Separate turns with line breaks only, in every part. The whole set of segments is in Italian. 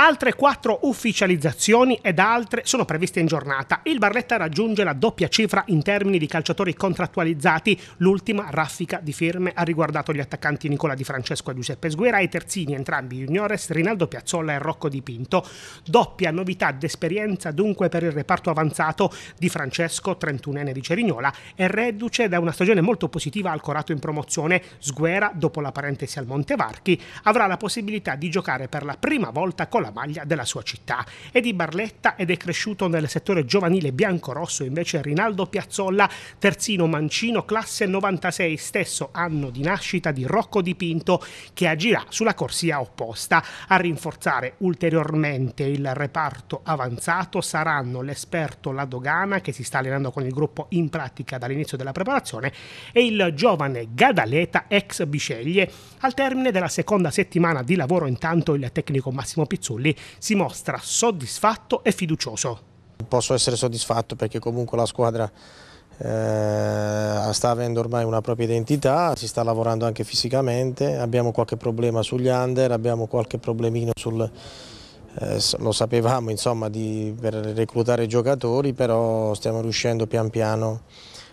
Altre quattro ufficializzazioni ed altre sono previste in giornata. Il Barletta raggiunge la doppia cifra in termini di calciatori contrattualizzati. L'ultima raffica di firme ha riguardato gli attaccanti Nicola Di Francesco e Giuseppe Sguera e terzini, entrambi juniores, Rinaldo Piazzolla e Rocco Di Pinto. Doppia novità d'esperienza dunque per il reparto avanzato di Francesco, 31enne di Cerignola, e reduce da una stagione molto positiva al Corato in promozione. Sguera, dopo la parentesi al Montevarchi, avrà la possibilità di giocare per la prima volta con la la maglia della sua città. È di Barletta ed è cresciuto nel settore giovanile bianco-rosso invece Rinaldo Piazzolla, terzino mancino classe 96, stesso anno di nascita di Rocco Dipinto, che agirà sulla corsia opposta. A rinforzare ulteriormente il reparto avanzato saranno l'esperto Ladogana, che si sta allenando con il gruppo in pratica dall'inizio della preparazione, e il giovane Gadaleta ex Biceglie. Al termine della seconda settimana di lavoro intanto il tecnico Massimo Pizzulli Fanciulli si mostra soddisfatto e fiducioso.
Posso essere soddisfatto perché comunque la squadra eh, sta avendo ormai una propria identità, si sta lavorando anche fisicamente, abbiamo qualche problema sugli under, abbiamo qualche problemino sul... Eh, lo sapevamo insomma di, per reclutare giocatori, però stiamo riuscendo pian piano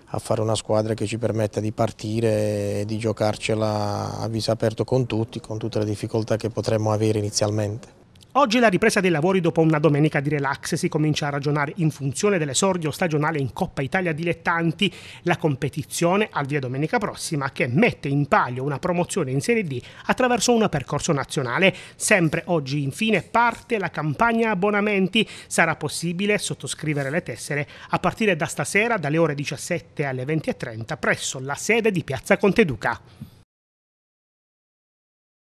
a fare una squadra che ci permetta di partire e di giocarcela a viso aperto con tutti, con tutte le difficoltà che potremmo avere inizialmente.
Oggi la ripresa dei lavori dopo una domenica di relax si comincia a ragionare in funzione dell'esordio stagionale in Coppa Italia Dilettanti, la competizione al via domenica prossima che mette in palio una promozione in Serie D attraverso un percorso nazionale. Sempre oggi infine parte la campagna abbonamenti, sarà possibile sottoscrivere le tessere a partire da stasera dalle ore 17 alle 20.30 presso la sede di Piazza Conteduca.